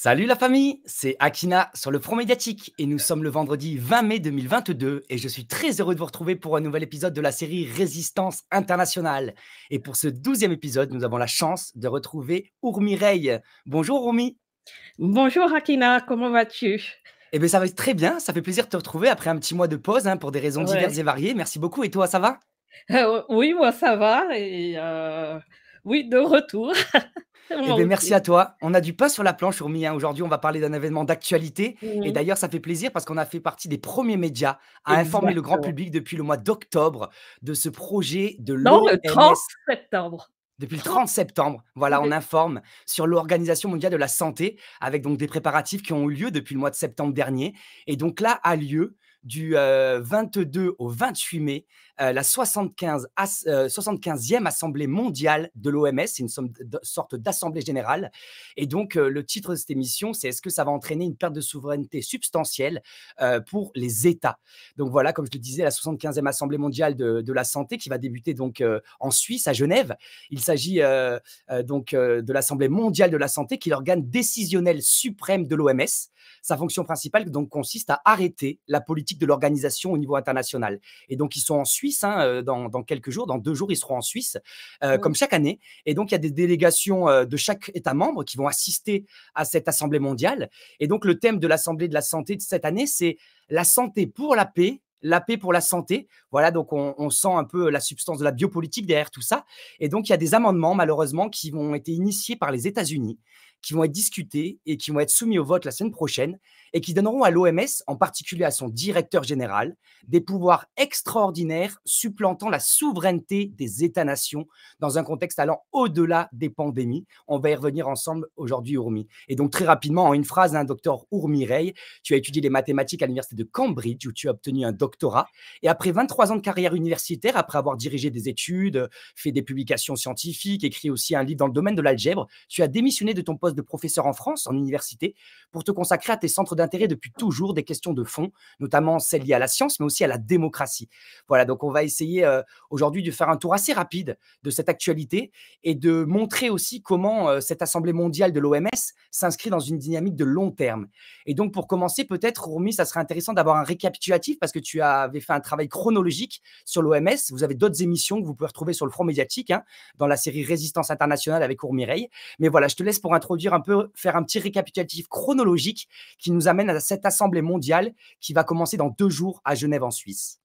Salut la famille, c'est Akina sur le Front Médiatique et nous sommes le vendredi 20 mai 2022 et je suis très heureux de vous retrouver pour un nouvel épisode de la série Résistance internationale. Et pour ce douzième épisode, nous avons la chance de retrouver Ourmi Rey. Bonjour Ourmi. Bonjour Akina, comment vas-tu Eh bien ça va très bien, ça fait plaisir de te retrouver après un petit mois de pause hein, pour des raisons diverses et variées. Merci beaucoup et toi ça va euh, Oui, moi ça va et euh, oui, de retour. Eh bien, merci à toi. On a du pain sur la planche, au hein. Aujourd'hui, on va parler d'un événement d'actualité. Mhm. Et d'ailleurs, ça fait plaisir parce qu'on a fait partie des premiers médias à informer le grand public depuis le mois d'octobre de ce projet de l'OMS. Non, le 30 septembre. Depuis le 30 septembre, voilà, on informe sur l'Organisation mondiale de la santé, avec donc des préparatifs qui ont eu lieu depuis le mois de septembre dernier. Et donc là a lieu du 22 euh, au 28 mai, euh, la 75 75e euh, Assemblée mondiale de l'OMS. C'est une sorte d'assemblée générale. Et donc, le titre de cette émission, c'est Est-ce que ça va entraîner une perte de souveraineté substantielle pour les États Donc voilà, comme je le disais, la 75e Assemblée mondiale de, de la santé qui va débuter donc en Suisse, à Genève. Il s'agit donc de l'Assemblée mondiale de la santé qui est l'organe décisionnel suprême de l'OMS. Sa fonction principale donc consiste à arrêter la politique de l'organisation au niveau international. Et donc, ils sont en Suisse hein, euh, dans, quelques jours, dans deux jours, ils seront en Suisse, euh, mmh. comme chaque année. Et donc, il y a des délégations euh, de chaque État membre qui vont assister à cette Assemblée mondiale. Et donc, le thème de l'Assemblée de la santé de cette année, c'est la santé pour la paix, la paix pour la santé. Voilà, donc on, on, sent un peu la substance de la biopolitique derrière tout ça. Et donc, il y a des amendements, malheureusement, qui ont été initiés par les États-Unis qui vont être discutés et qui vont être soumis au vote la semaine prochaine et qui donneront à l'OMS, en particulier à son directeur général, des pouvoirs extraordinaires supplantant la souveraineté des États-nations dans un contexte allant au-delà des pandémies. On va y revenir ensemble aujourd'hui, Ourmi. Et donc très rapidement, en une phrase, un hein, docteur Ourmi Rey, tu as étudié les mathématiques à l'université de Cambridge où tu as obtenu un doctorat. Et après 23 ans de carrière universitaire, après avoir dirigé des études, fait des publications scientifiques, écrit aussi un livre dans le domaine de l'algèbre, tu as démissionné de ton poste de professeur en France, en université, pour te consacrer à tes centres d'intérêt depuis toujours des questions de fond, notamment celles liées à la science, mais aussi à la démocratie. Voilà, donc on va essayer euh, aujourd'hui de faire un tour assez rapide de cette actualité et de montrer aussi comment euh, cette Assemblée mondiale de l'OMS s'inscrit dans une dynamique de long terme. Et donc pour commencer, peut-être, Romy, ça serait intéressant d'avoir un récapitulatif parce que tu avais fait un travail chronologique sur l'OMS. Vous avez d'autres émissions que vous pouvez retrouver sur le front médiatique, hein, dans la série Résistance internationale avec Ourmireille. Mais voilà, je te laisse pour introduire un peu, faire un petit récapitulatif chronologique qui nous amène à cette assemblée mondiale qui va commencer dans deux jours à Genève en Suisse.